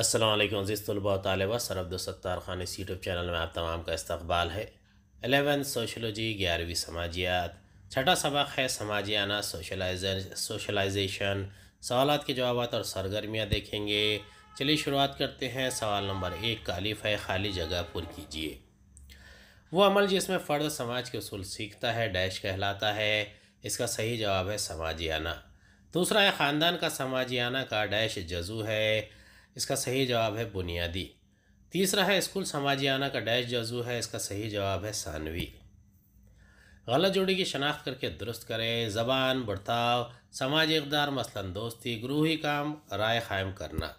असलम अजीज़ तलबा तलबा सत्तार खान इस यूट्यूब चैनल में आप तमाम का इस्तबाल है एलेवन सोशलॉजी ग्यारहवीं समाजियात छठा सबक है समाजियाना सोशलाइजेशन सोशलाइजेशन सवाल के जवाब और सरगर्मियाँ देखेंगे चलिए शुरुआत करते हैं सवाल नंबर एक कालीफ है खाली जगह पुर कीजिए वो अमल जिसमें फ़र्द समाज के असूल सीखता है डैश कहलाता है इसका सही जवाब है समाजियाना दूसरा है ख़ानदान का समाजियाना का डैश जजू है इसका सही जवाब है बुनियादी तीसरा है स्कूल समाजियाना का डैश जजू है इसका सही जवाब है सानवी गलत जोड़ी की शनाख्त करके दुरुस्त करें ज़बान बर्ताव समाज इकदार मसलन दोस्ती ग्रूही काम राय कायम करना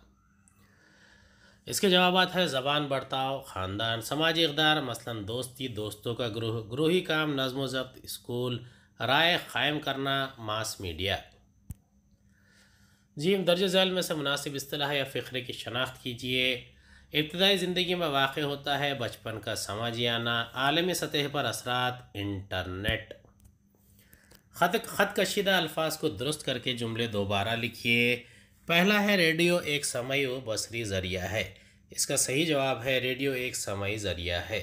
इसके जवाब है ज़बान बर्ताव ख़ानदान समाज इकदार मसलन दोस्ती दोस्तों का ग्रूह ग्रूही काम नज़म ज़ब्त स्कूल राय कायम करना मास मीडिया जीम दर्ज झैल में से मुनासिब असलाह या फ़िक्रे की शनाख्त कीजिए इब्तदाई ज़िंदगी में वाक़ होता है बचपन का समाजी आना आलमी सतह पर असरात इंटरनेट ख़त ख़त कशीदा अल्फाज को दुरुस्त करके जुमले दोबारा लिखिए पहला है रेडियो एक समय व बसरी ज़रिया है इसका सही जवाब है रेडियो एक समय ज़रिया है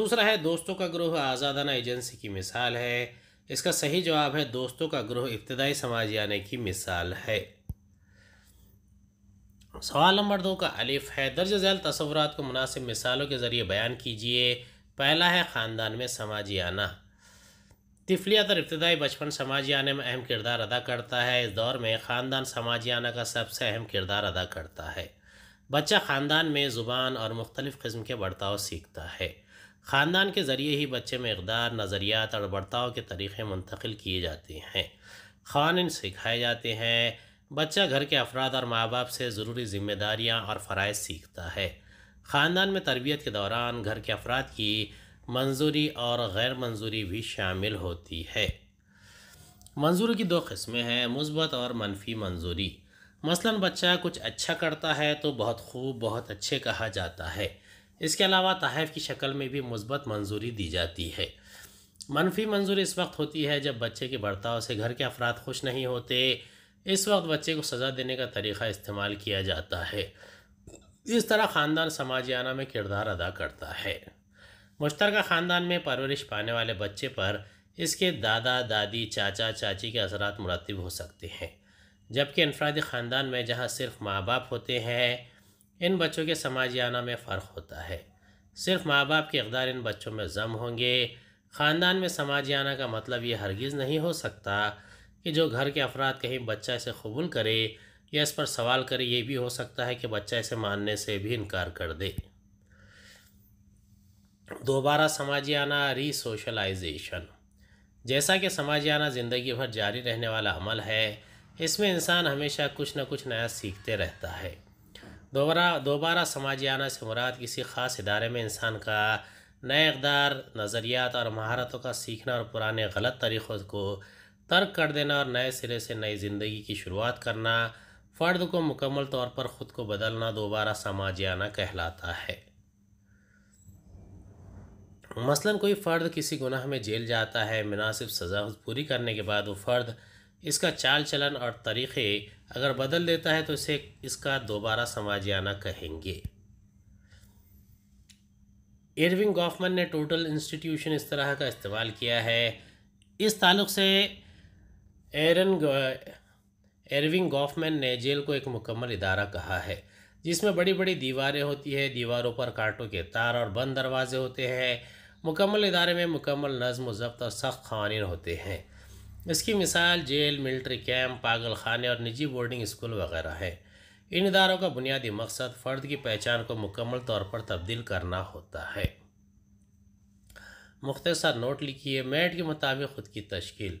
दूसरा है दोस्तों का ग्रोह आज़ादाना एजेंसी की मिसाल है इसका सही जवाब है दोस्तों का ग्रोह इब्तदाई समाज आने की मिसाल है सवाल नंबर दो का अलिफ है दर्ज झैल तस्वरत को मुनासिब मिसालों के ज़रिए बयान कीजिए पहला है ख़ानदान में समाजी आना तिफलियात और इब्तदाई बचपन समाजी आने में अहम किरदार अदा करता है इस दौर में ख़ानदान समाजी आना का सबसे अहम किरदार अदा करता है बच्चा ख़ानदान में ज़ुबान और मुख्तलिफ़ कस्म के बर्ताव सीखता है ख़ानदान के ज़रिए ही बच्चे में इकदार नज़रियात और बर्ताव के तरीक़े मुंतकिल किए जाते हैं खवान सिखाए जाते हैं बच्चा घर के अफराद और माँ बाप से ज़रूरी जिम्मेदारियाँ और फ़रज़ सीखता है ख़ानदान में तरबियत के दौरान घर के अफराद की मंजूरी और गैर मंजूरी भी शामिल होती है मंजूरी की दो किस्में हैं मुस्बत और मनफी मंजूरी मसलन बच्चा कुछ अच्छा करता है तो बहुत खूब बहुत अच्छे कहा जाता है इसके अलावा तहफ़ की शक्ल में भी मुस्बत मंजूरी दी जाती है मनफी मंजूरी इस वक्त होती है जब बच्चे के बर्ताव से घर के अफराद खुश नहीं होते इस वक्त बच्चे को सज़ा देने का तरीक़ा इस्तेमाल किया जाता है इस तरह ख़ानदान समाजियाना में किरदार अदा करता है मुश्तर ख़ानदान में परवरिश पाने वाले बच्चे पर इसके दादा दादी चाचा चाची के असरा मुरतब हो सकते हैं जबकि इनफरादी ख़ानदान में जहाँ सिर्फ माँ बाप होते हैं इन बच्चों के समाजियाना में फ़र्क होता है सिर्फ माँ बाप के इकदार इन बच्चों में ज़म होंगे ख़ानदान में समाजियाना का मतलब ये हरगिज़ नहीं हो सकता कि जो घर के अफराद कहीं बच्चा इसे कबूल करे या इस पर सवाल करे ये भी हो सकता है कि बच्चा इसे मानने से भी इनकार कर दे दोबारा समाजियाना री सोशलाइजेशन जैसा कि समाजियाना ज़िंदगी भर जारी रहने वाला अमल है इसमें इंसान हमेशा कुछ ना कुछ नया सीखते रहता है दोबारा दोबारा समाजियाना से मुराद किसी ख़ास इदारे में इंसान का नए इकदार नज़रियात और महारतों का सीखना और पुराने गलत तरीक़ों को तर्क कर देना और नए सिरे से नई ज़िंदगी की शुरुआत करना फ़र्द को मुकम्मल तौर पर ख़ुद को बदलना दोबारा समाज आना कहलाता है मसलन कोई फ़र्द किसी गुनाह में जेल जाता है मुनासिब सज़ा पूरी करने के बाद वो फ़र्द इसका चाल चलन और तरीक़े अगर बदल देता है तो इसे इसका दोबारा समाज आना कहेंगे इरविंग गॉफमन ने टोटल इंस्टीट्यूशन इस तरह का इस्तेमाल किया है इस ताल्लुक़ से एरन एरविंग गॉफमैन ने जेल को एक मुकम्मल इदारा कहा है जिसमें बड़ी बड़ी दीवारें होती है दीवारों पर कांटों के तार और बंद दरवाजे होते हैं मुकम्मल इदारे में मुकम्मल नज़म जब्त और सख्त कवानीन होते हैं इसकी मिसाल जेल मिल्ट्री कैंप पागल खाने और निजी बोर्डिंग स्कूल वगैरह है इन इदारों का बुनियादी मकसद फ़र्द की पहचान को मुकम्मल तौर पर तब्दील करना होता है मुख्तसर नोट लिखिए मैट के मुताबिक ख़ुद की तश्कील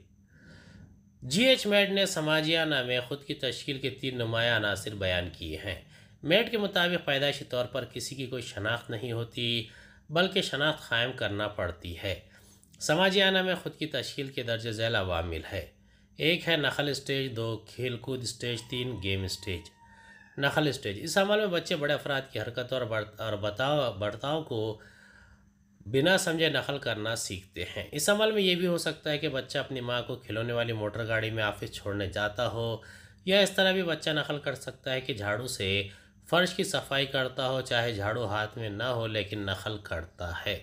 जी एच मेट ने समाजिया में ख़ुद की तश्ल के तीन नुमाया अनासर बयान किए हैं मेट के मुताबिक पैदाशी तौर पर किसी की कोई शनाख्त नहीं होती बल्कि शनाख्त कायम करना पड़ती है समाजियाना में ख़ुद की तश्ल के दर्ज झैल अवामिल है एक है नखल स्टेज दो खेल कूद स्टेज तीन गेम स्टेज नखल स्टेज इस अमल में बच्चे बड़े अफराद की हरकत और बर्ताव बर्ताव को बिना समझे नकल करना सीखते हैं इस अमल में ये भी हो सकता है कि बच्चा अपनी माँ को खिलौने वाली मोटर गाड़ी में ऑफिस छोड़ने जाता हो या इस तरह भी बच्चा नकल कर सकता है कि झाड़ू से फर्श की सफाई करता हो चाहे झाड़ू हाथ में ना हो लेकिन नकल करता है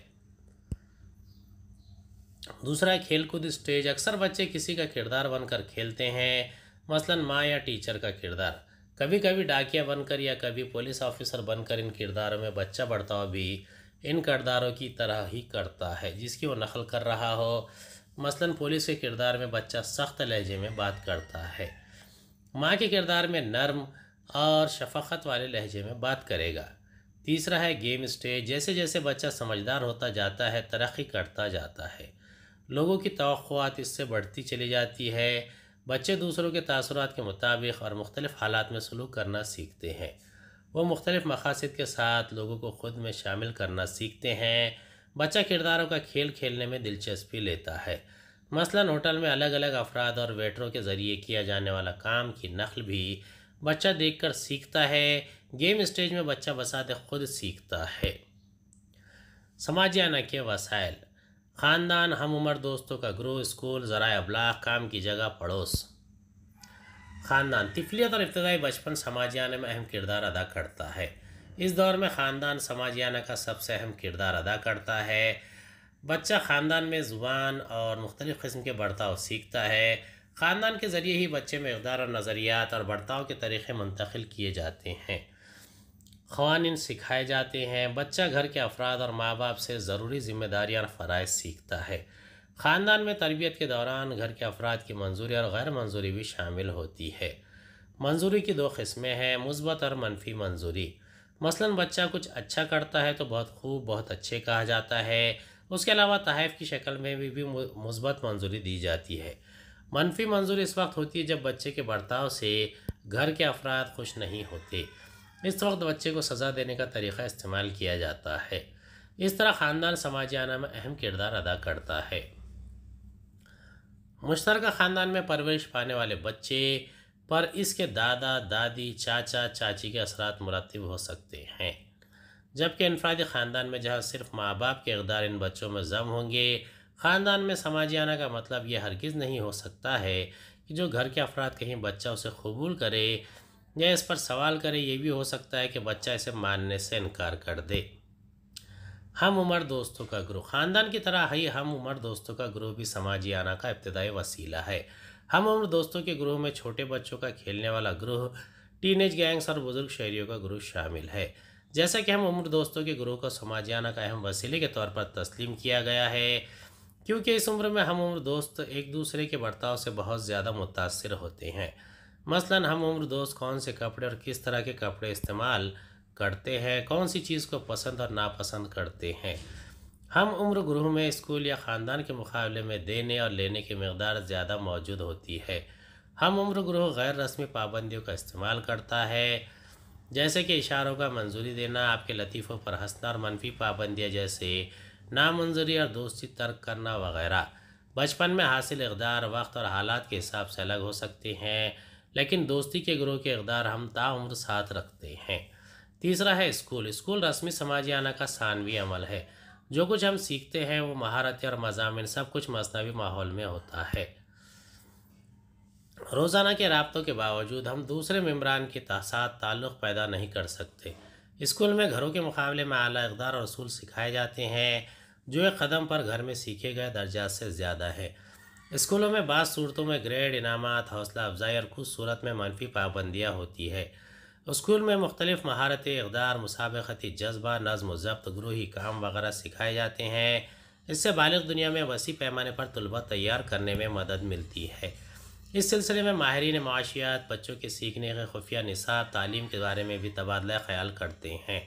दूसरा खेलकूद स्टेज अक्सर बच्चे किसी का किरदार बनकर खेलते हैं मसलन माँ या टीचर का किरदार कभी कभी डाकिया बनकर या कभी पुलिस ऑफिसर बनकर इन किरदारों में बच्चा बढ़ता भी इन किरदारों की तरह ही करता है जिसकी वो नकल कर रहा हो मसलन पुलिस के किरदार में बच्चा सख्त लहजे में बात करता है माँ के किरदार में नर्म और शफ़त वाले लहजे में बात करेगा तीसरा है गेम स्टेज जैसे जैसे बच्चा समझदार होता जाता है तरक्की करता जाता है लोगों की तो इससे बढ़ती चली जाती है बच्चे दूसरों के तासरात के मुताबिक और मुख्तलिफ़ हालात में सलूक करना सीखते हैं वो मुख्तलिफ़ मकासद के साथ लोगों को ख़ुद में शामिल करना सीखते हैं बच्चा किरदारों का खेल खेलने में दिलचस्पी लेता है मसला होटल में अलग अलग अफराद और वेटरों के ज़रिए किया जाने वाला काम की नकल भी बच्चा देख कर सीखता है गेम स्टेज में बच्चा बसाते खुद सीखता है समाजियाना के वसाइल ख़ानदान हम उम्र दोस्तों का ग्रोह स्कूल ज़रा अबलाग काम की जगह पड़ोस ख़ानदान तिफलियत और इब्तदाई बचपन समाजियाने में अहम किरदार अदा करता है इस दौर में ख़ानदान समाजियाना का सबसे अहम किरदार अदा करता है बच्चा ख़ानदान में ज़ुबान और मुख्तलिफ़ किस्म के बर्ताव सीखता है ख़ानदान के ज़रिए ही बच्चे में इकदार और नज़रियात और बर्ताव के तरीक़े मुंतकिल किए जाते हैं खवानी सिखाए जाते हैं बच्चा घर के अफराद और माँ बाप से ज़रूरी ज़िम्मेदारियाँ और फ़राज सीखता है ख़ानदान में तरबियत के दौरान घर के अफराद की मंजूरी और गैर मंजूरी भी शामिल होती है मंजूरी की दो किस्में हैं मुस्बत और मनफी मंजूरी मसलन बच्चा कुछ अच्छा करता है तो बहुत खूब बहुत अच्छे कहा जाता है उसके अलावा तहफ़ की शक्ल में भी, भी मुस्बत मंजूरी दी जाती है मनफी मंजूरी इस वक्त होती है जब बच्चे के बर्ताव से घर के अफराद खुश नहीं होते इस वक्त बच्चे को सज़ा देने का तरीक़ा इस्तेमाल किया जाता है इस तरह ख़ानदान समाजाना में अहम किरदार अदा करता है मुश्तरक ख़ानदान में परवरिश पाने वाले बच्चे पर इसके दादा दादी चाचा चाची के असरात मुरतब हो सकते हैं जबकि इनफरादी ख़ानदान में जहाँ सिर्फ माँ बाप के इकदार इन बच्चों में जम होंगे ख़ानदान में समाजियाना का मतलब ये हरगिज़ नहीं हो सकता है कि जो घर के अफराद कहीं बच्चा उसे कबूल करे या इस पर सवाल करे ये भी हो सकता है कि बच्चा इसे मानने से इनकार कर दे हम उम्र दोस्तों का ग्रोह ख़ानदान की तरह ही हम उम्र दोस्तों का ग्रोह भी समाजी आना का इब्तदाई वसीला है हम उम्र दोस्तों के ग्रोह में छोटे बच्चों का खेलने वाला ग्रोह टीनेज गैंग्स और बुजुर्ग शहरीों का ग्रोह शामिल है जैसा कि हम उम्र दोस्तों के ग्रोह को समाजियाना का अहम वसीले के तौर पर तस्लीम किया गया है क्योंकि इस उम्र में हम उम्र दोस्त एक दूसरे के बर्ताव से बहुत ज़्यादा मुतासर होते हैं मसलन हम उम्र दोस्त कौन से कपड़े और किस तरह के कपड़े इस्तेमाल करते हैं कौन सी चीज़ को पसंद और नापसंद करते हैं हम उम्र ग्रुह में स्कूल या ख़ानदान के मुकाबले में देने और लेने की मकदार ज़्यादा मौजूद होती है हम उम्र ग्रुह गैर रस्मी पाबंदियों का इस्तेमाल करता है जैसे कि इशारों का मंजूरी देना आपके लतीफ़ों पर हंसना और मनफी पाबंदियाँ जैसे नामंजूरी और दोस्ती तर्क करना वगैरह बचपन में हासिल इकदार वक्त और हालात के हिसाब से अलग हो सकते हैं लेकिन दोस्ती के ग्रोह के इकदार हम ताम्र साथ रखते हैं तीसरा है स्कूल स्कूल रस्मी समाजियाना का सानवी अमल है जो कुछ हम सीखते हैं वो महारत और मजामिन सब कुछ मसनवी माहौल में होता है रोज़ाना के रबतों के बावजूद हम दूसरे मम्बरान के साथ ताल्लुक़ पैदा नहीं कर सकते स्कूल में घरों के मुकाबले में अली अकदार और असूल सिखाए जाते हैं जो एक कदम पर घर में सीखे गए दर्जा से ज़्यादा है स्कूलों में बाद सूरतों में ग्रेड इनामत हौसला अफजाई और कुछ सूरत में मनफी पाबंदियाँ होती है स्कूल में मुख्तलिफ़ महारत इकदार मसाबती जज्बा नज़म ज़ब्त ग्रोही काम वगैरह सिखाए जाते हैं इससे बालग दुनिया में वसी पैमाने पर तलबा तैयार करने में मदद मिलती है इस सिलसिले में माहरीन माशियात बच्चों के सीखने के खुफिया निसाब तालीम के बारे में भी तबादला ख्याल करते हैं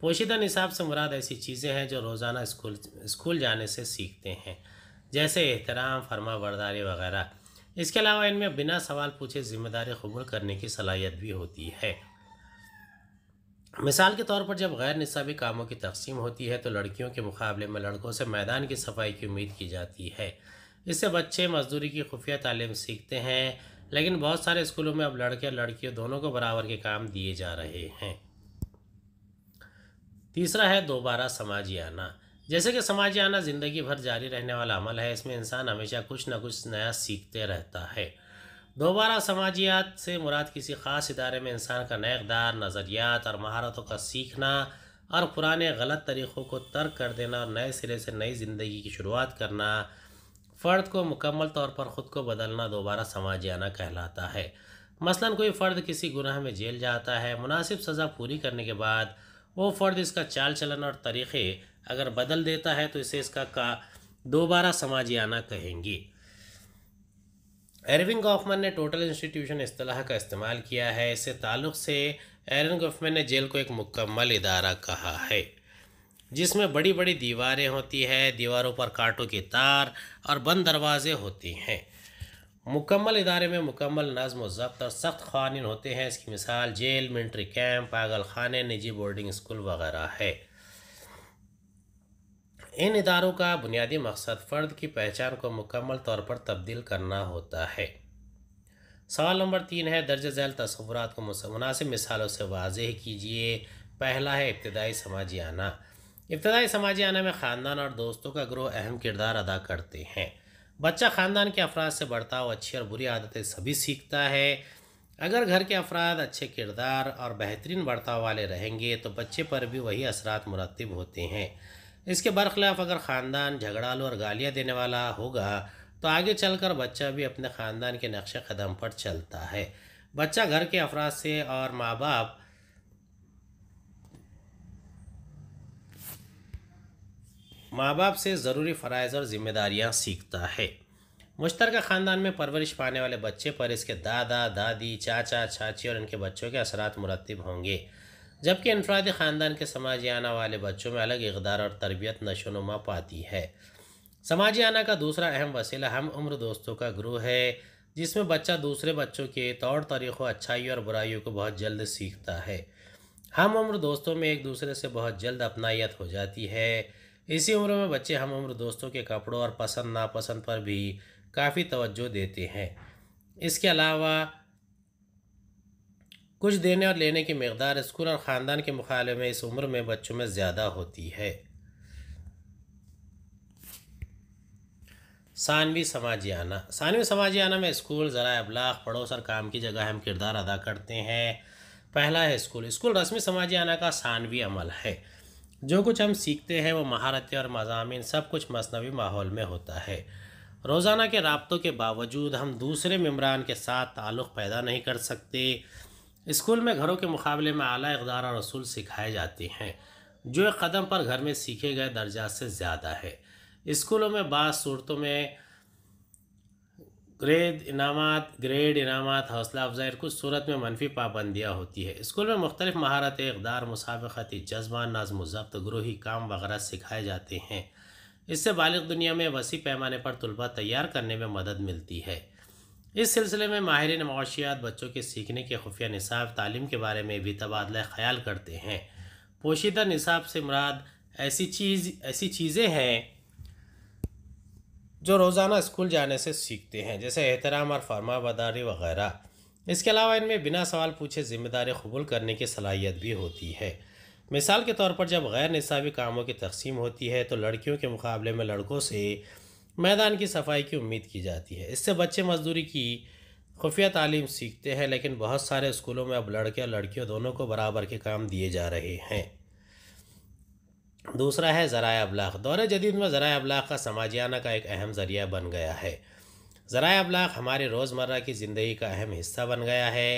पोशीदा निसाब से मुराद ऐसी चीज़ें हैं जो रोज़ाना स्कूल स्कूल जाने से सीखते हैं जैसे एहतराम फरमा बरदारी वगैरह इसके अलावा इनमें बिना सवाल पूछे ज़िम्मेदारी कबूल करने की सलाहियत भी होती है मिसाल के तौर पर जब गैर निसाबी कामों की तकसीम होती है तो लड़कियों के मुकाबले में लड़कों से मैदान की सफाई की उम्मीद की जाती है इससे बच्चे मजदूरी की खुफिया तालीम सीखते हैं लेकिन बहुत सारे स्कूलों में अब लड़के और लड़कियों दोनों को बराबर के काम दिए जा रहे हैं तीसरा है दोबारा समाजी आना जैसे कि समाज आना ज़िंदगी भर जारी रहने वाला अमल है इसमें इंसान हमेशा कुछ ना कुछ नया सीखते रहता है दोबारा समाजियात से मुराद किसी ख़ास इदारे में इंसान का नए इकदार नज़रियात और महारतों का सीखना और पुराने गलत तरीक़ों को तर्क कर देना और नए सिरे से नई ज़िंदगी की शुरुआत करना फ़र्द को मुकम्मल तौर पर ख़ुद को बदलना दोबारा समाजियाना कहलाता है मसलन कोई फ़र्द किसी गुनाह में जेल जाता है मुनासिब सज़ा पूरी करने के बाद वो फ़र्द इसका चाल चलन और तरीक़े अगर बदल देता है तो इसे इसका का दोबारा समाजियाना कहेंगी एरविन गॉफमैन ने टोटल इंस्टीट्यूशन असलाह का इस्तेमाल किया है इससे ताल्लुक़ से एरन गॉफमैन ने जेल को एक मुकम्मल इदारा कहा है जिसमें बड़ी बड़ी दीवारें होती है दीवारों पर कांटों की तार और बंद दरवाजे होते हैं मुकम्मल इदारे में मुकम्मल नज़म ज़ब्त और सख्त खवानी होते हैं इसकी मिसाल जेल मिल्ट्री कैंप पागल खाने निजी बोर्डिंग स्कूल वगैरह है इन इदारों का बुनियादी मकसद फ़र्द की पहचान को मुकम्मल तौर पर तब्दील करना होता है सवाल नंबर तीन है दर्ज झैल तस्वुरात को मुनासिब मिसालों से वाज कीजिए पहला है इब्तदाई समाजी आना इब्तदाई समाजी आना में ख़ानदान और दोस्तों का ग्रोह अहम किरदार अदा करते हैं बच्चा ख़ानदान के अफराद से बर्ताव अच्छी और बुरी आदतें सभी सीखता है अगर घर के अफराद अच्छे किरदार और बेहतरीन बर्ताव वाले रहेंगे तो बच्चे पर भी वही असरात मुरतब होते हैं इसके बरखिलाफ़ अगर ख़ानदान झगड़ालू और गालियाँ देने वाला होगा तो आगे चलकर बच्चा भी अपने ख़ानदान के नक्श कदम पर चलता है बच्चा घर के अफराद से और माँ बाप माँ बाप से ज़रूरी फ़रज़ और ज़िम्मेदारियाँ सीखता है मुश्तर ख़ानदान में परवरिश पाने वाले बच्चे पर इसके दादा दादी चाचा चाची और इनके बच्चों के असरात मुरतब होंगे जबकि इनफराद ख़ानदान के समाजी आना वाले बच्चों में अलग इकदार और तरबियत नशोनुमा पाती है समाजी आना का दूसरा अहम वसीला हम उम्र दोस्तों का ग्रोह है जिसमें बच्चा दूसरे बच्चों के तौर तरीक़ों अच्छाई और बुराइयों को बहुत जल्द सीखता है हम उम्र दोस्तों में एक दूसरे से बहुत जल्द अपनाइत हो जाती है इसी उम्र में बच्चे हम उम्र दोस्तों के कपड़ों और पसंद नापसंद पर भी काफ़ी तवज्जो देते हैं इसके अलावा कुछ देने और लेने की मकदार स्कूल और ख़ानदान के मुखाले में इस उम्र में बच्चों में ज़्यादा होती है सानवी समाजियाना सानवी समाजियाना में स्कूल ज़रा अबलाग पड़ोस और काम की जगह हम किरदार अदा करते हैं पहला है स्कूल स्कूल रस्मी समाजियाना का सानवी अमल है जो कुछ हम सीखते हैं वो महारतें और मजामी सब कुछ मसनवी माहौल में होता है रोज़ाना के रबतों के बावजूद हम दूसरे मम्बरान के साथ ताल्लुक़ पैदा नहीं कर सकते स्कूल में घरों के मुकाबले में आला इकदार और असूल सिखाए जाते हैं जो एक कदम पर घर में सीखे गए दर्जा से ज़्यादा है स्कूलों में बाद सूरतों में ग्रेड इनामत ग्रेड इनामत हौसला अफजाई कुछ सूरत में मनफी पाबंदियाँ होती है स्कूल में मुख्तलिफ महारतें इकदार मुसाबती जज्बा नज़म जब्त ग्रोही काम वगैरह सिखाए जाते हैं इससे बालग दुनिया में वसी पैमाने पर तलबा तैयार करने में मदद मिलती है इस सिलसिले में माहरीन माशियात बच्चों के सीखने के खुफिया निसाब तालीम के बारे में भी तबादला ख्याल करते हैं पोशीदा निसाब से मुराद ऐसी चीज़ ऐसी चीज़ें हैं जो रोज़ाना स्कूल जाने से सीखते हैं जैसे एहतराम और फरमा बदारी वगैरह इसके अलावा इनमें बिना सवाल पूछे ज़िम्मेदारी कबूल करने की सलाहियत भी होती है मिसाल के तौर पर जब गैर निसाबी कामों की तकसीम होती है तो लड़कियों के मुकाबले में लड़कों से मैदान की सफाई की उम्मीद की जाती है इससे बच्चे मजदूरी की खुफिया तालीम सीखते हैं लेकिन बहुत सारे स्कूलों में अब लड़के और लड़कियों दोनों को बराबर के काम दिए जा रहे हैं दूसरा है ज़रा अबलाग दौर जदीद में ज़रा अबलाग का समाजियाना का एक अहम ज़रिया बन गया है ज़रा अबलाग हमारे रोज़मर्रा की ज़िंदगी का अहम हिस्सा बन गया है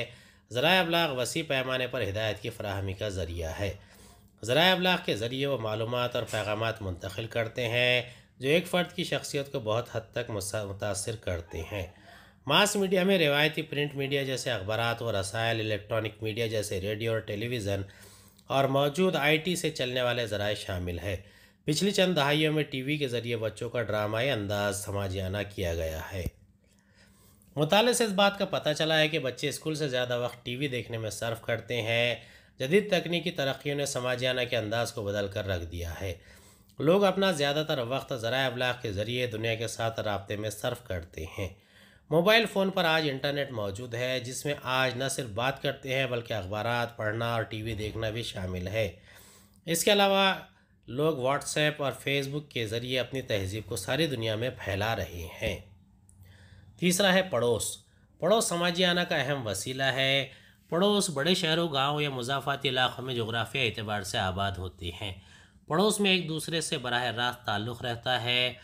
ज़रा अबलाग वसी पैमाने पर हिदायत की फ़राहमी का ज़रिया है ज़रा अबलाग के ज़रिए वो मालूम और पैगाम मुंतकिल करते हैं जो एक फ़र्द की शख्सियत को बहुत हद तक मुतासर करते हैं मास मीडिया में रिवायती प्रिंट मीडिया जैसे अखबार व रसायल इलेक्ट्रॉनिक मीडिया जैसे रेडियो और टेलीविज़न और मौजूद आईटी से चलने वाले ज़राए शामिल है पिछली चंद दहाइयों में टीवी के ज़रिए बच्चों का ड्रामाई अंदाज समाजियाना किया गया है मुताले से इस बात का पता चला है कि बच्चे स्कूल से ज़्यादा वक्त टीवी देखने में सर्व करते हैं जदीद तकनीकी तरक्की ने समाजियाना के अंदाज को बदल कर रख दिया है लोग अपना ज़्यादातर वक्त ज़रा अबलाग के ज़रिए दुनिया के साथ रबते में सर्फ करते हैं मोबाइल फ़ोन पर आज इंटरनेट मौजूद है जिसमें आज न सिर्फ बात करते हैं बल्कि अखबार पढ़ना और टीवी देखना भी शामिल है इसके अलावा लोग व्हाट्सएप और फेसबुक के ज़रिए अपनी तहजीब को सारी दुनिया में फैला रहे हैं तीसरा है पड़ोस पड़ोस समाजियाना का अहम वसीला है पड़ोस बड़े शहरों गांव या मुजाफाती इलाक़ों में जोग्राफिया एतबार से आबाद होते हैं पड़ोस में एक दूसरे से बरह रास्त ताल्लुक़ रहता है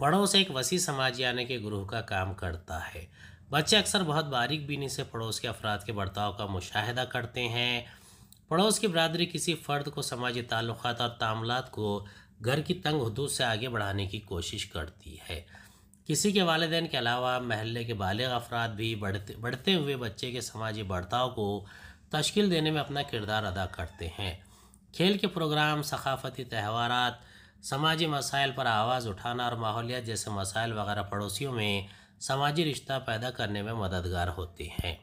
पड़ोस एक वसी समाज यानी के ग्रोह का काम करता है बच्चे अक्सर बहुत बारीक बीनी से पड़ोस के अफराद के बर्ताव का मुशाहिदा करते हैं पड़ोस की बरदरी किसी फ़र्द को समाजी ताल्लुक़ और तामलात को घर की तंग हदूद से आगे बढ़ाने की कोशिश करती है किसी के वालदेन के अलावा महल्ले के बालग अफराद भी बढ़ते बढ़ते हुए बच्चे के समाजी बर्ताव को तश्किल देने में अपना किरदार अदा करते हैं खेल के प्रोग्राम सकाफती त्यौहार समाजी मसाइल पर आवाज़ उठाना और माहौलियात जैसे मसाइल वगैरह पड़ोसियों में समाजी रिश्ता पैदा करने में मददगार होते हैं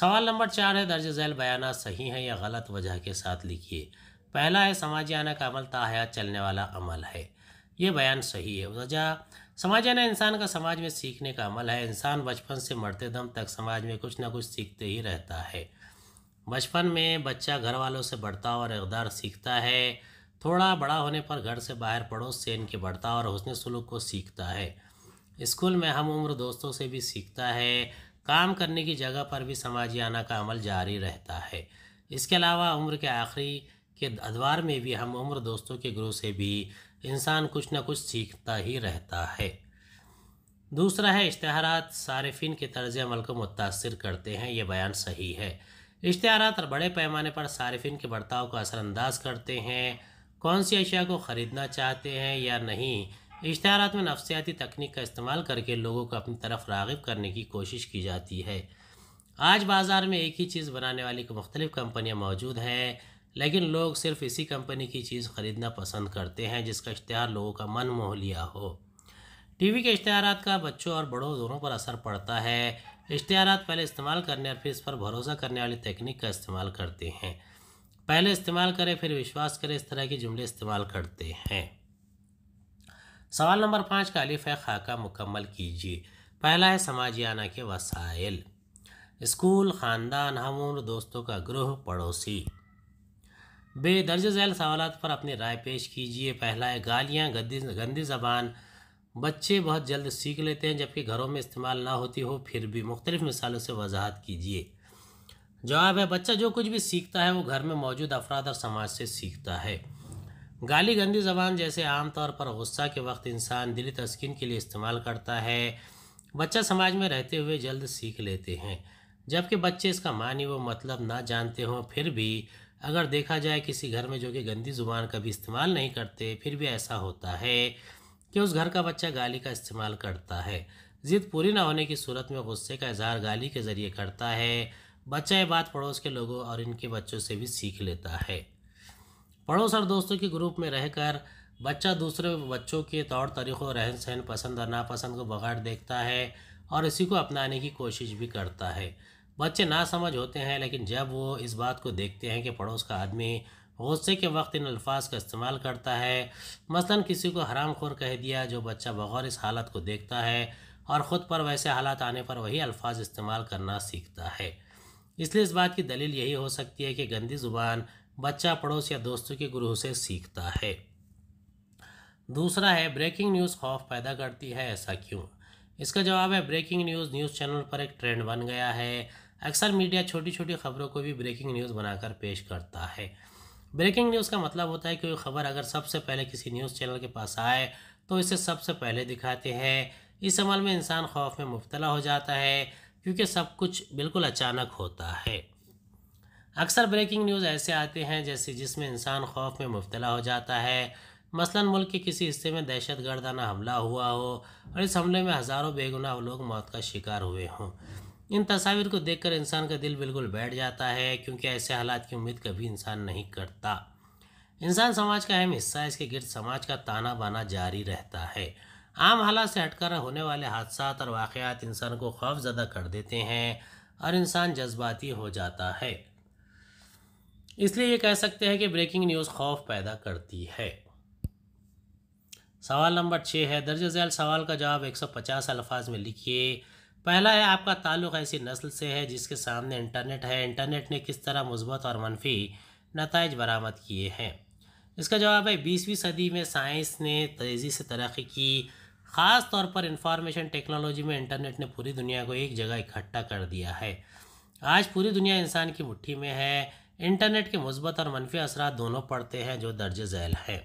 सवाल नंबर चार है दर्ज झैल बयान सही है या गलत वजह के साथ लिखिए पहला है समाजी आना का अमल ताहयात चलने वाला अमल है ये बयान सही है वजह समाज आना इंसान का समाज में सीखने का अमल है इंसान बचपन से मरते दम तक समाज में कुछ ना कुछ सीखते ही रहता है बचपन में बच्चा घर वालों से बढ़ता और इकदार सीखता है थोड़ा बड़ा होने पर घर से बाहर पड़ोस से इनके बढ़ता और हुसन सलूक को सीखता है स्कूल में हम उम्र दोस्तों से भी सीखता है काम करने की जगह पर भी समाजी आना का अमल जारी रहता है इसके अलावा उम्र के आखिरी के अदवार में भी हम उम्र दोस्तों के गुरु से भी इंसान कुछ ना कुछ सीखता ही रहता है दूसरा है इश्तहारात सार्फिन के तर्ज अमल को मुतासर करते हैं ये बयान सही है इश्तहारात बड़े पैमाने पर सार्फिन के बर्ताव को असरअंदाज करते हैं कौन सी अशिया को ख़रीदना चाहते हैं या नहीं इश्तहार में नफसियाती तकनीक का इस्तेमाल करके लोगों को अपनी तरफ रागब करने की कोशिश की जाती है आज बाज़ार में एक ही चीज़ बनाने वाली मुख्तलिफ़ कंपनियाँ मौजूद हैं लेकिन लोग सिर्फ इसी कंपनी की चीज़ ख़रीदना पसंद करते हैं जिसका इश्तहार लोगों का मन मोह लिया हो टीवी के इश्तहार का बच्चों और बड़ों दोनों पर असर पड़ता है इश्तहार पहले इस्तेमाल करने और फिर इस पर भरोसा करने वाली तकनीक का इस्तेमाल करते हैं पहले इस्तेमाल करें फिर विश्वास करें इस तरह के जुमले इस्तेमाल करते हैं सवाल नंबर पाँच का अलिफ है खाका मुकम्मल कीजिए पहला है समाजियाना के वसाइल स्कूल ख़ानदान हम उम्र दोस्तों का ग्रोह पड़ोसी बेदर्ज झैल सवाल पर अपनी राय पेश कीजिए पहला है गालियाँ गंदी गंदी जबान बच्चे बहुत जल्द सीख लेते हैं जबकि घरों में इस्तेमाल ना होती हो फिर भी मुख्तलिफ मिसालों से वजाहत कीजिए जवाब है बच्चा जो कुछ भी सीखता है वो घर में मौजूद अफराद और समाज से सीखता है गाली गंदी जबान जैसे आम तौर पर गुस्सा के वक्त इंसान दिली तस्किन के लिए इस्तेमाल करता है बच्चा समाज में रहते हुए जल्द सीख लेते हैं जबकि बच्चे इसका मानी वो मतलब ना जानते हों फिर भी अगर देखा जाए किसी घर में जो कि गंदी ज़ुबान कभी इस्तेमाल नहीं करते फिर भी ऐसा होता है कि उस घर का बच्चा गाली का इस्तेमाल करता है जिद पूरी ना होने की सूरत में गुस्से का इजहार गाली के ज़रिए करता है बच्चा ये बात पड़ोस के लोगों और इनके बच्चों से भी सीख लेता है पड़ोस और दोस्तों के ग्रुप में रहकर बच्चा दूसरे बच्चों के तौर तरीक़ों रहन सहन पसंद और नापसंद को बगाड़ देखता है और इसी को अपनाने की कोशिश भी करता है बच्चे ना समझ होते हैं लेकिन जब वो इस बात को देखते हैं कि पड़ोस का आदमी गु़स्से के वक्त इन अल्फाज का इस्तेमाल करता है मसलन किसी को हराम खोर कह दिया जो बच्चा बगौर इस हालत को देखता है और ख़ुद पर वैसे हालात आने पर वही अल्फाज इस्तेमाल करना सीखता है इसलिए इस बात की दलील यही हो सकती है कि गंदी ज़ुबान बच्चा पड़ोस या दोस्तों के गुरु से सीखता है दूसरा है ब्रेकिंग न्यूज़ खौफ पैदा करती है ऐसा क्यों इसका जवाब है ब्रेकिंग न्यूज़ न्यूज़ चैनल पर एक ट्रेंड बन गया है अक्सर मीडिया छोटी छोटी खबरों को भी ब्रेकिंग न्यूज़ बनाकर पेश करता है ब्रेकिंग न्यूज़ का मतलब होता है कि कोई खबर अगर सबसे पहले किसी न्यूज़ चैनल के पास आए तो इसे सबसे पहले दिखाते हैं इस अमल में इंसान खौफ में मुबतला हो जाता है क्योंकि सब कुछ बिल्कुल अचानक होता है अक्सर ब्रेकिंग न्यूज़ ऐसे आते हैं जैसे जिसमें इंसान खौफ में मुबतला हो जाता है मसलन मुल्क के किसी हिस्से में दहशत गर्दाना हमला हुआ हो और इस हमले में हज़ारों बेगुनाह लोग मौत का शिकार हुए हों इन तस्वीर को देखकर इंसान का दिल बिल्कुल बैठ जाता है क्योंकि ऐसे हालात की उम्मीद कभी इंसान नहीं करता इंसान समाज का अहम हिस्सा है इसके गिर्द समाज का ताना बाना जारी रहता है आम हालात से हटकर होने वाले हादसा और वाक़ात इंसान को खौफ ज़दा कर देते हैं और इंसान जज्बाती हो जाता है इसलिए ये कह सकते हैं कि ब्रेकिंग न्यूज़ खौफ पैदा करती है सवाल नंबर छः है दर्ज झैल सवाल का जवाब 150 अल्फाज में लिखिए पहला है आपका ताल्लुक ऐसी नस्ल से है जिसके सामने इंटरनेट है इंटरनेट ने किस तरह मुस्बत और मनफी नतज बरामद किए हैं इसका जवाब है बीसवीं सदी में साइंस ने तेज़ी से तरक्की की ख़ास तौर पर इंफॉर्मेशन टेक्नोलॉजी में इंटरनेट ने पूरी दुनिया को एक जगह इकट्ठा कर दिया है आज पूरी दुनिया इंसान की मुट्ठी में है इंटरनेट के मुस्बत और मनफी असरा दोनों पड़ते हैं जो दर्ज झैल हैं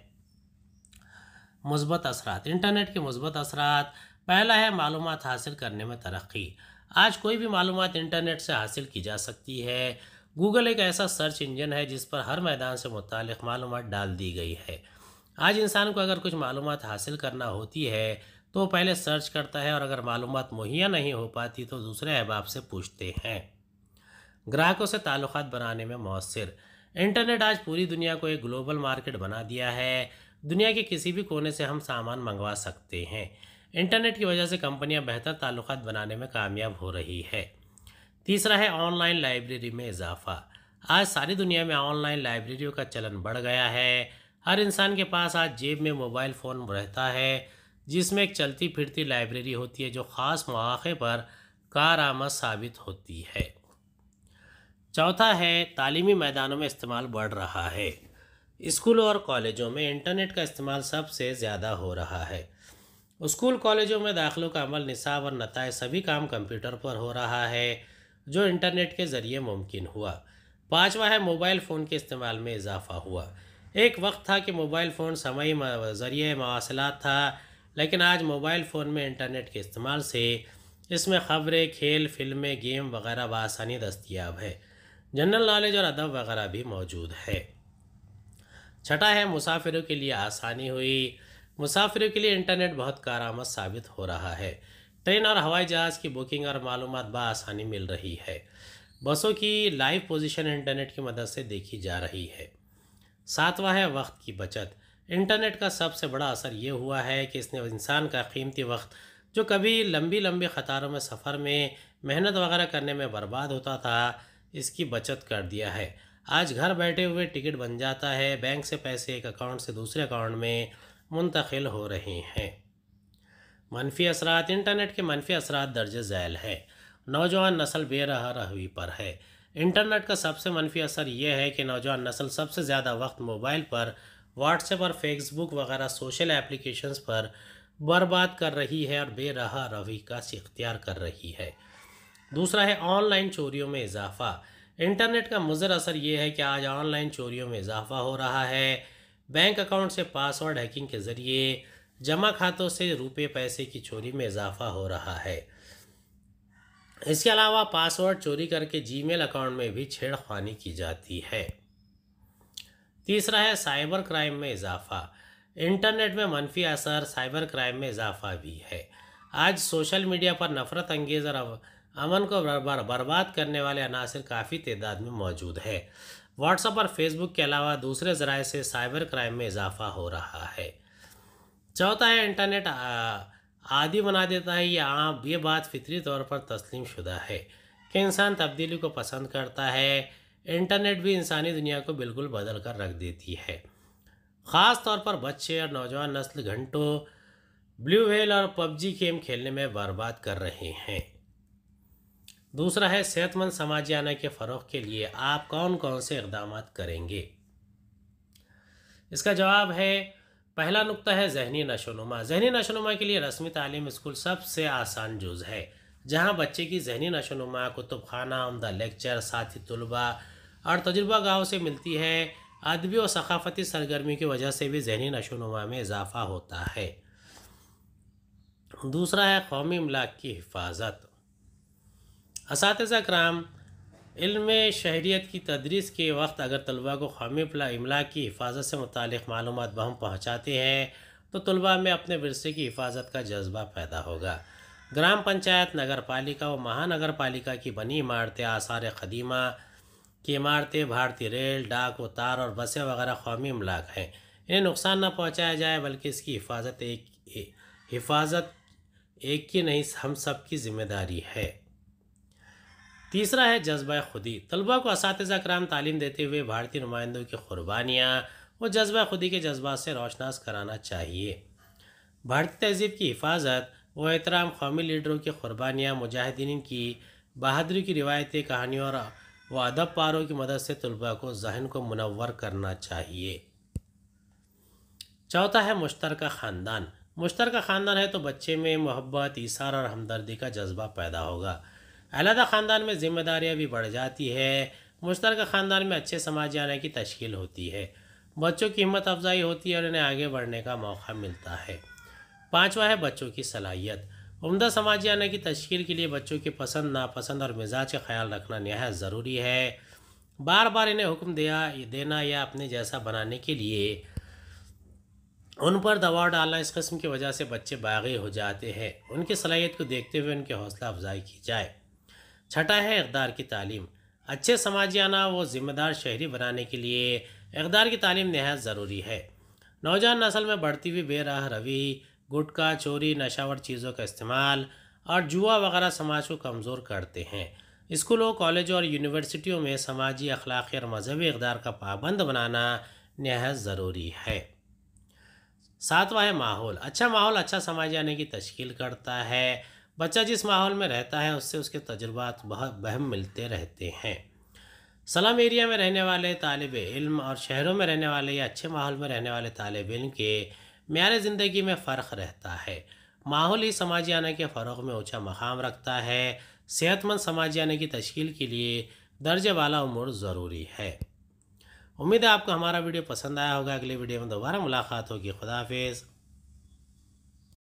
मुस्बत असरा इंटरनेट के मुस्बत असरा पहला है मालूम हासिल करने में तरक्की आज कोई भी मालूम इंटरनेट से हासिल की जा सकती है गूगल एक ऐसा सर्च इंजन है जिस पर हर मैदान से मुतल मालूम डाल दी गई है आज इंसान को अगर कुछ मालूम हासिल करना होती है तो पहले सर्च करता है और अगर मालूम मुहैया नहीं हो पाती तो दूसरे अहबाब से पूछते हैं ग्राहकों से ताल्लुक बनाने में मौसर इंटरनेट आज पूरी दुनिया को एक ग्लोबल मार्केट बना दिया है दुनिया के किसी भी कोने से हम सामान मंगवा सकते हैं इंटरनेट की वजह से कंपनियां बेहतर ताल्लुक बनाने में कामयाब हो रही है तीसरा है ऑनलाइन लाइब्रेरी में इजाफा आज सारी दुनिया में ऑनलाइन लाइब्रेरियों का चलन बढ़ गया है हर इंसान के पास आज जेब में मोबाइल फ़ोन रहता है जिसमें एक चलती फिरती लाइब्रेरी होती है जो ख़ास मौाक़े पर कार साबित होती है चौथा है तालीमी मैदानों में इस्तेमाल बढ़ रहा है स्कूलों और कॉलेजों में इंटरनेट का इस्तेमाल सबसे ज़्यादा हो रहा है स्कूल कॉलेजों में दाखिलों का अमल निसाब और नतज सभी काम कंप्यूटर पर हो रहा है जो इंटरनेट के ज़रिए मुमकिन हुआ पाँचवा है मोबाइल फ़ोन के इस्तेमाल में इजाफा हुआ एक वक्त था कि मोबाइल फ़ोन समय ज़रिए मवासिलत था लेकिन आज मोबाइल फ़ोन में इंटरनेट के इस्तेमाल से इसमें ख़बरें खेल फिल्में गेम वगैरह बसानी दस्तियाब है जनरल नॉलेज और अदब वगैरह भी मौजूद है छठा है मुसाफिरों के लिए आसानी हुई मुसाफिरों के लिए इंटरनेट बहुत कारामद साबित हो रहा है ट्रेन और हवाई जहाज़ की बुकिंग और मालूम बसानी मिल रही है बसों की लाइव पोजीशन इंटरनेट की मदद से देखी जा रही है सातवां है वक्त की बचत इंटरनेट का सबसे बड़ा असर ये हुआ है कि इसने इंसान का कीमती वक्त जो कभी लंबी लंबी ख़तारों में सफ़र में मेहनत वगैरह करने में बर्बाद होता था इसकी बचत कर दिया है आज घर बैठे हुए टिकट बन जाता है बैंक से पैसे एक अकाउंट से दूसरे अकाउंट में मुंतकिल हो रहे हैं मनफी असरात इंटरनेट के मनफी असरात दर्ज झैल है नौजवान नस्ल बेरह रवी पर है इंटरनेट का सबसे मनफी असर यह है कि नौजवान नस्ल सबसे ज़्यादा वक्त मोबाइल पर व्हाट्सएप और फेसबुक वगैरह सोशल एप्लीकेशंस पर बर्बाद कर रही है और बेरह रवी का इख्तियार कर रही है दूसरा है ऑनलाइन चोरियों में इजाफा इंटरनेट का मुजर असर यह है कि आज ऑनलाइन चोरियों में इजाफा हो रहा है बैंक अकाउंट से पासवर्ड हैकिंग के जरिए जमा खातों से रुपये पैसे की चोरी में इजाफा हो रहा है इसके अलावा पासवर्ड चोरी करके जीमेल अकाउंट में भी छेड़खानी की जाती है तीसरा है साइबर क्राइम में इजाफा इंटरनेट में मनफी असर साइबर क्राइम में इजाफा भी है आज सोशल मीडिया पर नफरत अंगेज और अमन को बर्बाद करने वाले अनासर काफ़ी तादाद में मौजूद है व्हाट्सएप और फेसबुक के अलावा दूसरे ज़राए से साइबर क्राइम में इजाफा हो रहा है चौथा है इंटरनेट आदि बना देता है या आप ये बात फितरी तौर पर तस्लीम शुदा है कि इंसान तब्दीली को पसंद करता है इंटरनेट भी इंसानी दुनिया को बिल्कुल बदल कर रख देती है ख़ास तौर पर बच्चे और नौजवान नस्ल घंटों ब्लू व्हेल और पबजी गेम खेलने में बर्बाद कर रहे हैं दूसरा है सेहतमंद समाज आने के फ़रोग के लिए आप कौन कौन से इकदाम करेंगे इसका जवाब है पहला नुकता है जहनी नशोनुमा जहनी नशोनुमा के लिए रस्मी तालीम स्कूल सबसे आसान जुज़ है जहाँ बच्चे की जहनी नशोनुमा कुतुब खाना उमदा लेक्चर साथी तलबा और तजुर्बा गाँव से मिलती है अदबी और सकाफती सरगर्मी की वजह से भी जहनी नशोनुमा में इजाफ़ा होता है दूसरा है कौमी अमलाक की हिफाजत इस कराम इल्म शहरीत की तदरीस के वक्त अगर तलबा को खामी इमला की हिफाजत से मुतल मालूम बहम पहुँचाते हैं तो तलबा में अपने वरसे की हिफाजत का जज्बा पैदा होगा ग्राम पंचायत नगर पालिका व महानगर पालिका की बनी इमारतें आसार खदीमा की इमारतें भारतीय रेल डाक व तार और बसें वगैरह कौमी इमलाक हैं इन्हें नुकसान न पहुँचाया जाए बल्कि इसकी हिफाजत एक हिफाजत एक की नहीं हम सब की जिम्मेदारी है तीसरा है जज्बा खुदी तलबा को इस कराम तालीम देते हुए भारतीय नुमाइंदों की कुरबानियाँ और जज्बा खुदी के जज्बात से रोशनास कराना चाहिए भारतीय तहजीब की हिफाजत व एहतराम कौमी लीडरों की कुरबानियाँ मुजाहिदीन की बहादुरी की रिवायती कहानियों और व अदब पारों की मदद से तलबा को जहन को मुनवर करना चाहिए चौथा है मुश्तरक ख़ानदान मुश्तरक ख़ानदान है तो बच्चे में मोहब्बत ईसार और हमदर्दी का जज्बा पैदा होगा अलहदा ख़ानदान में ज़िम्मेदारियाँ भी बढ़ जाती है मुश्तर ख़ानदान में अच्छे समाज आने की तश्ल होती है बच्चों की हिम्मत अफजाई होती है और इन्हें आगे बढ़ने का मौका मिलता है पाँचवा है बच्चों की सलाहियत उमदा आने की तश्ील के लिए बच्चों के पसंद नापसंद और मिजाज का ख्याल रखना नहायत ज़रूरी है बार बार इन्हें हुक्म दिया देना या अपने जैसा बनाने के लिए उन पर दबाव डालना इस कस्म की वजह से बच्चे बागी हो जाते हैं उनकी सलाहियत को देखते हुए उनकी हौसला अफजाई की जाए छठा है इकदार की तालीम अच्छे समाजियाना व ज़िम्मेदार शहरी बनाने के लिए इकदार की तालीम नहायत ज़रूरी है नौजवान नस्ल में बढ़ती हुई बेराह रवी गुटखा चोरी नशावर चीज़ों का इस्तेमाल और जुआ वगैरह समाज को कमज़ोर करते हैं स्कूलों कॉलेजों और यूनिवर्सिटियों में समाजी अखलाक़ी और मजहबी इकदार का पाबंद बनाना नहायत ज़रूरी है सातवा है माहौल अच्छा माहौल अच्छा समाज आने की तश्कील करता है बच्चा जिस माहौल में रहता है उससे उसके तजुर्बात बहुत बहम मिलते रहते हैं सलाम एरिया में रहने वाले तालब इल्म और शहरों में रहने वाले या अच्छे माहौल में रहने वाले तालब इल्म के मैार ज़िंदगी में फ़र्क रहता है माहौल ही समाजियाना के फ़रोग में ऊँचा मकाम रखता है सेहतमंद समाजियाना की तश्ील के लिए दर्जे वाला उमूर ज़रूरी है उम्मीद है आपको हमारा वीडियो पसंद आया होगा अगले वीडियो में दोबारा मुलाकात होगी खुदाफिज़